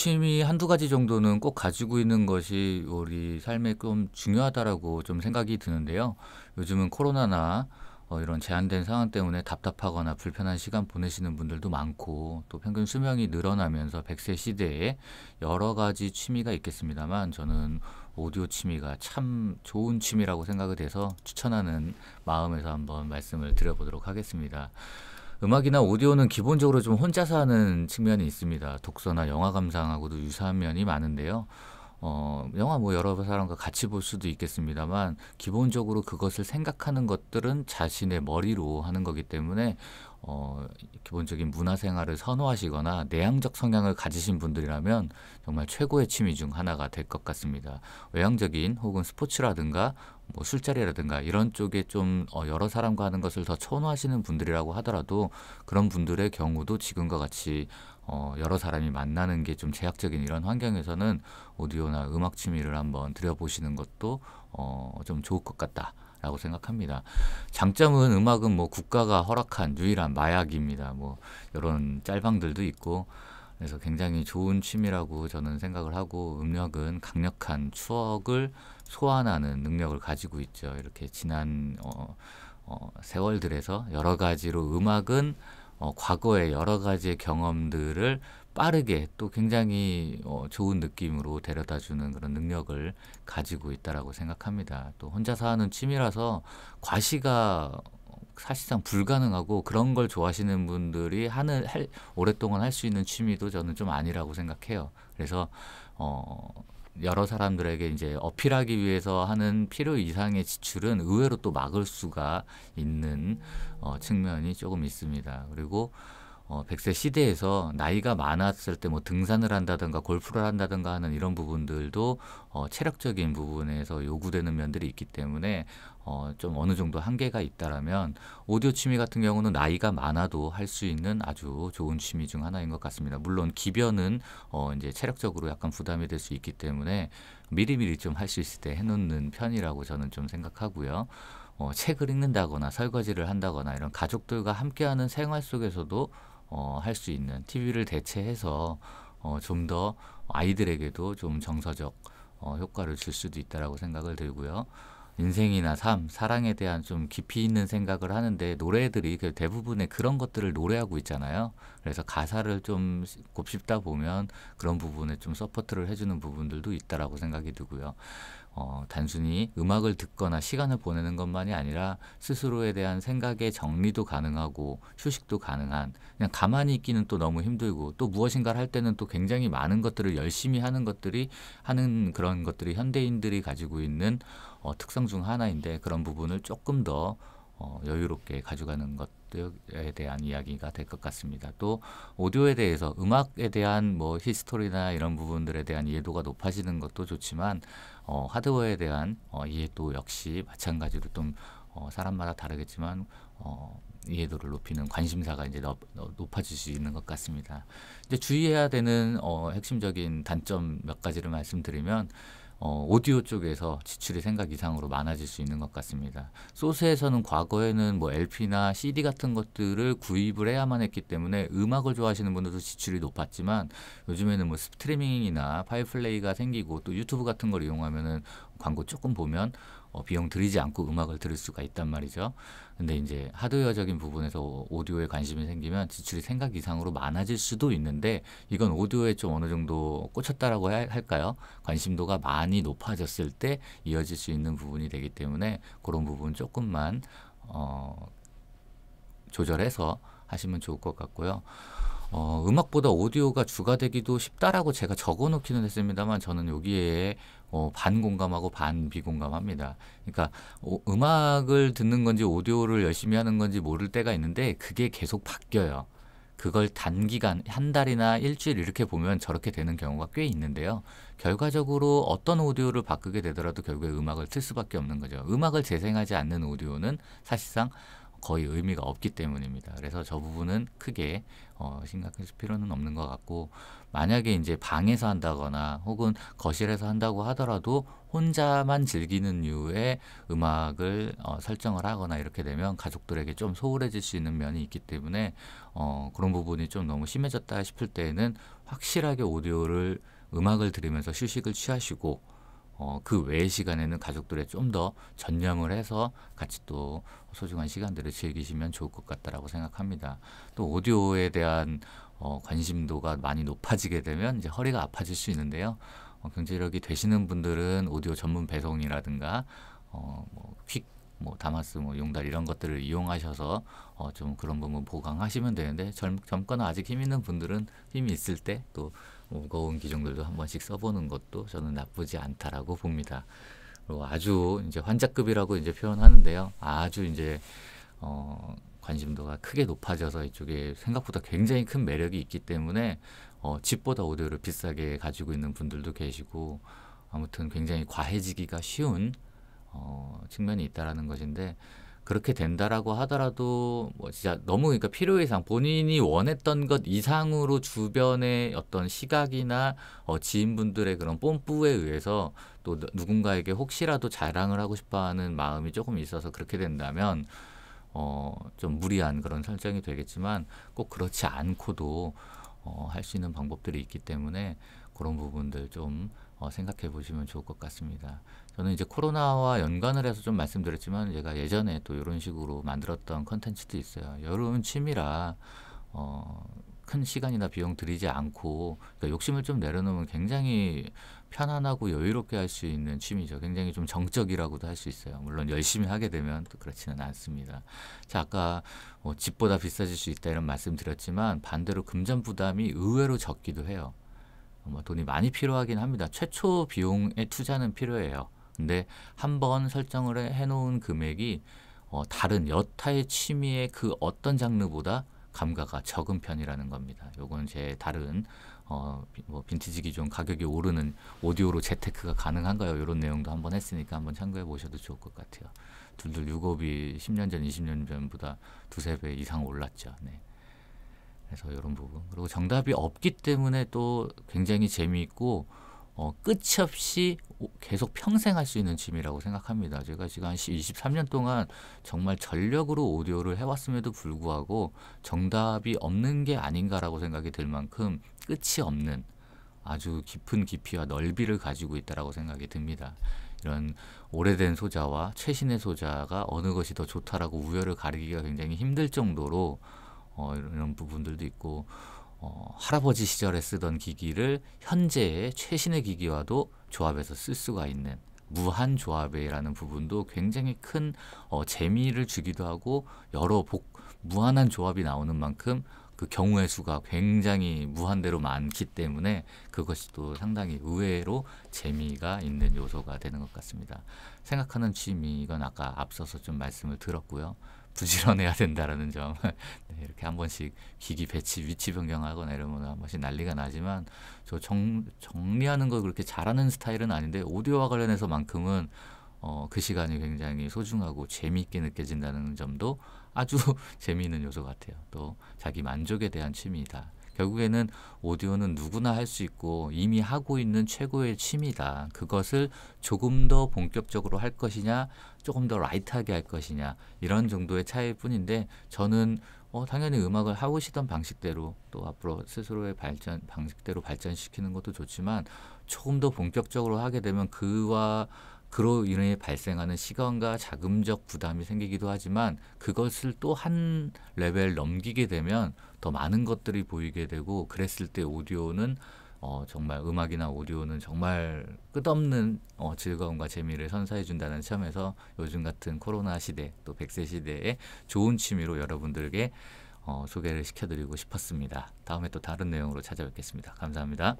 취미 한두 가지 정도는 꼭 가지고 있는 것이 우리 삶에 좀 중요하다라고 좀 생각이 드는데요. 요즘은 코로나나 어 이런 제한된 상황 때문에 답답하거나 불편한 시간 보내시는 분들도 많고 또 평균 수명이 늘어나면서 100세 시대에 여러 가지 취미가 있겠습니다만 저는 오디오 취미가 참 좋은 취미라고 생각이 돼서 추천하는 마음에서 한번 말씀을 드려보도록 하겠습니다. 음악이나 오디오는 기본적으로 좀 혼자서 하는 측면이 있습니다. 독서나 영화 감상하고도 유사한 면이 많은데요. 어, 영화 뭐 여러 사람과 같이 볼 수도 있겠습니다만 기본적으로 그것을 생각하는 것들은 자신의 머리로 하는 거기 때문에 어, 기본적인 문화생활을 선호하시거나 내향적 성향을 가지신 분들이라면 정말 최고의 취미 중 하나가 될 것 같습니다. 외향적인 혹은 스포츠라든가 뭐 술자리라든가 이런 쪽에 좀 어, 여러 사람과 하는 것을 더 선호하시는 분들이라고 하더라도 그런 분들의 경우도 지금과 같이 어 여러 사람이 만나는 게 좀 제약적인 이런 환경에서는 오디오나 음악 취미를 한번 들여보시는 것도 어 좀 좋을 것 같다. 라고 생각합니다. 장점은 음악은 뭐 국가가 허락한 유일한 마약입니다. 뭐 이런 짤방들도 있고 그래서 굉장히 좋은 취미라고 저는 생각을 하고 음력은 강력한 추억을 소환하는 능력을 가지고 있죠. 이렇게 지난 어, 어, 세월들에서 여러 가지로 음악은 어, 과거의 여러 가지의 경험들을 빠르게 또 굉장히 어, 좋은 느낌으로 데려다 주는 그런 능력을 가지고 있다라고 생각합니다. 또 혼자서 하는 취미라서 과시가 사실상 불가능하고 그런 걸 좋아하시는 분들이 하는 할, 오랫동안 할 수 있는 취미도 저는 좀 아니라고 생각해요. 그래서 어 여러 사람들에게 이제 어필하기 위해서 하는 필요 이상의 지출은 의외로 또 막을 수가 있는 어, 측면이 조금 있습니다. 그리고 어, 100세 시대에서 나이가 많았을 때 뭐 등산을 한다든가 골프를 한다든가 하는 이런 부분들도 어, 체력적인 부분에서 요구되는 면들이 있기 때문에 어, 좀 어느 정도 한계가 있다라면 오디오 취미 같은 경우는 나이가 많아도 할 수 있는 아주 좋은 취미 중 하나인 것 같습니다. 물론 기변은 어, 이제 체력적으로 약간 부담이 될 수 있기 때문에 미리미리 좀 할 수 있을 때 해놓는 편이라고 저는 좀 생각하고요. 어, 책을 읽는다거나 설거지를 한다거나 이런 가족들과 함께하는 생활 속에서도 어, 할 수 있는 TV를 대체해서 어, 좀 더 아이들에게도 좀 정서적 어, 효과를 줄 수도 있다라고 생각을 들고요. 인생이나 삶, 사랑에 대한 좀 깊이 있는 생각을 하는데 노래들이 그 대부분의 그런 것들을 노래하고 있잖아요. 그래서 가사를 좀 곱씹다 보면 그런 부분에 좀 서포트를 해주는 부분들도 있다라고 생각이 들고요. 어, 단순히 음악을 듣거나 시간을 보내는 것만이 아니라 스스로에 대한 생각의 정리도 가능하고 휴식도 가능한 그냥 가만히 있기는 또 너무 힘들고 또 무엇인가를 할 때는 또 굉장히 많은 것들을 열심히 하는 것들이 하는 그런 것들이 현대인들이 가지고 있는 어, 특성 중 하나인데 그런 부분을 조금 더 어, 여유롭게 가져가는 것들에 대한 이야기가 될 것 같습니다. 또 오디오에 대해서 음악에 대한 뭐 히스토리나 이런 부분들에 대한 이해도가 높아지는 것도 좋지만 어, 하드웨어에 대한 어, 이해도 역시 마찬가지로 좀 어, 사람마다 다르겠지만 어, 이해도를 높이는 관심사가 이제 높, 어, 높아질 수 있는 것 같습니다. 이제 주의해야 되는 어, 핵심적인 단점 몇 가지를 말씀드리면 어, 오디오 쪽에서 지출이 생각 이상으로 많아질 수 있는 것 같습니다. 소스에서는 과거에는 뭐 LP나 CD 같은 것들을 구입을 해야만 했기 때문에 음악을 좋아하시는 분들도 지출이 높았지만 요즘에는 뭐 스트리밍이나 파이플레이가 생기고 또 유튜브 같은 걸 이용하면은 광고 조금 보면 어, 비용 들이지 않고 음악을 들을 수가 있단 말이죠. 근데 이제 하드웨어적인 부분에서 오디오에 관심이 생기면 지출이 생각 이상으로 많아질 수도 있는데 이건 오디오에 좀 어느 정도 꽂혔다라고 할까요? 관심도가 많이 높아졌을 때 이어질 수 있는 부분이 되기 때문에 그런 부분 조금만 어, 조절해서 하시면 좋을 것 같고요. 어, 음악보다 오디오가 주가 되기도 쉽다라고 제가 적어놓기는 했습니다만 저는 여기에 어, 반 공감하고 반 비공감합니다. 그러니까 어, 음악을 듣는 건지 오디오를 열심히 하는 건지 모를 때가 있는데 그게 계속 바뀌어요. 그걸 단기간 한 달이나 일주일 이렇게 보면 저렇게 되는 경우가 꽤 있는데요. 결과적으로 어떤 오디오를 바꾸게 되더라도 결국에 음악을 틀 수밖에 없는 거죠. 음악을 재생하지 않는 오디오는 사실상 거의 의미가 없기 때문입니다. 그래서 저 부분은 크게 어, 심각해질 필요는 없는 것 같고 만약에 이제 방에서 한다거나 혹은 거실에서 한다고 하더라도 혼자만 즐기는 이유에 음악을 어, 설정을 하거나 이렇게 되면 가족들에게 좀 소홀해질 수 있는 면이 있기 때문에 어, 그런 부분이 좀 너무 심해졌다 싶을 때에는 확실하게 오디오를 음악을 들으면서 휴식을 취하시고 어, 그 외의 시간에는 가족들에 좀 더 전념을 해서 같이 또 소중한 시간들을 즐기시면 좋을 것 같다라고 생각합니다. 또 오디오에 대한 어, 관심도가 많이 높아지게 되면 이제 허리가 아파질 수 있는데요. 어, 경제력이 되시는 분들은 오디오 전문 배송이라든가 어, 뭐 퀵, 뭐 다마스, 뭐 용달 이런 것들을 이용하셔서 어, 좀 그런 부분 보강하시면 되는데 젊, 젊거나 아직 힘 있는 분들은 힘이 있을 때또 무거운 기종들도 한 번씩 써보는 것도 저는 나쁘지 않다라고 봅니다. 그리고 아주 이제 환자급이라고 이제 표현하는데요. 아주 이제 어, 관심도가 크게 높아져서 이쪽에 생각보다 굉장히 큰 매력이 있기 때문에 어, 집보다 오디오를 비싸게 가지고 있는 분들도 계시고 아무튼 굉장히 과해지기가 쉬운 어, 측면이 있다라는 것인데 그렇게 된다라고 하더라도 뭐 진짜 너무 그러니까 필요 이상 본인이 원했던 것 이상으로 주변의 어떤 시각이나 어, 지인분들의 그런 뽐뿌에 의해서 또 누군가에게 혹시라도 자랑을 하고 싶어하는 마음이 조금 있어서 그렇게 된다면 어, 좀 무리한 그런 설정이 되겠지만 꼭 그렇지 않고도 어, 할 수 있는 방법들이 있기 때문에 그런 부분들 좀 어, 생각해 보시면 좋을 것 같습니다. 저는 이제 코로나와 연관을 해서 좀 말씀드렸지만 제가 예전에 또 이런 식으로 만들었던 컨텐츠도 있어요. 여름 취미라 어, 큰 시간이나 비용 들이지 않고 그러니까 욕심을 좀 내려놓으면 굉장히 편안하고 여유롭게 할 수 있는 취미죠. 굉장히 좀 정적이라고도 할 수 있어요. 물론 열심히 하게 되면 또 그렇지는 않습니다. 자, 아까 어, 집보다 비싸질 수 있다 이런 말씀드렸지만 반대로 금전 부담이 의외로 적기도 해요. 뭐 돈이 많이 필요하긴 합니다. 최초 비용의 투자는 필요해요. 근데 한 번 설정을 해놓은 금액이 어, 다른 여타의 취미의 그 어떤 장르보다 감가가 적은 편이라는 겁니다. 요건 제 다른 어, 뭐 빈티지 기준 가격이 오르는 오디오로 재테크가 가능한가요? 이런 내용도 한번 했으니까 한번 참고해 보셔도 좋을 것 같아요. 둘둘 유고비 10년 전, 20년 전보다 두세 배 이상 올랐죠. 네. 그래서 이런 부분 그리고 정답이 없기 때문에 또 굉장히 재미있고 어, 끝이 없이 계속 평생 할 수 있는 취미라고 생각합니다. 제가 지금 한 23년 동안 정말 전력으로 오디오를 해왔음에도 불구하고 정답이 없는 게 아닌가라고 생각이 들 만큼 끝이 없는 아주 깊은 깊이와 넓이를 가지고 있다라고 생각이 듭니다. 이런 오래된 소자와 최신의 소자가 어느 것이 더 좋다라고 우열을 가리기가 굉장히 힘들 정도로 어, 이런, 부분들도 있고 어, 할아버지 시절에 쓰던 기기를 현재의 최신의 기기와도 조합해서 쓸 수가 있는 무한 조합이라는 부분도 굉장히 큰 어, 재미를 주기도 하고 여러 복 무한한 조합이 나오는 만큼 그 경우의 수가 굉장히 무한대로 많기 때문에 그것이 또 상당히 의외로 재미가 있는 요소가 되는 것 같습니다. 생각하는 취미 이건 아까 앞서서 좀 말씀을 들었고요. 부지런해야 된다라는 점 네, 이렇게 한 번씩 기기 배치 위치 변경하거나 이러면 한 번씩 난리가 나지만 저 정, 정리하는 걸 그렇게 잘하는 스타일은 아닌데 오디오와 관련해서만큼은 어, 그 시간이 굉장히 소중하고 재미있게 느껴진다는 점도 아주 재미있는 요소 같아요. 또 자기 만족에 대한 취미이다. 결국에는 오디오는 누구나 할 수 있고 이미 하고 있는 최고의 취미다. 그것을 조금 더 본격적으로 할 것이냐, 조금 더 라이트하게 할 것이냐 이런 정도의 차이일 뿐인데 저는 어, 당연히 음악을 하고 싶던 방식대로 또 앞으로 스스로의 발전 방식대로 발전시키는 것도 좋지만 조금 더 본격적으로 하게 되면 그와 그로 인해 발생하는 시간과 자금적 부담이 생기기도 하지만 그것을 또 한 레벨 넘기게 되면 더 많은 것들이 보이게 되고 그랬을 때 오디오는 어, 정말 음악이나 오디오는 정말 끝없는 어, 즐거움과 재미를 선사해 준다는 점에서 요즘 같은 코로나 시대 또 백세 시대에 좋은 취미로 여러분들에게 어, 소개를 시켜드리고 싶었습니다. 다음에 또 다른 내용으로 찾아뵙겠습니다. 감사합니다.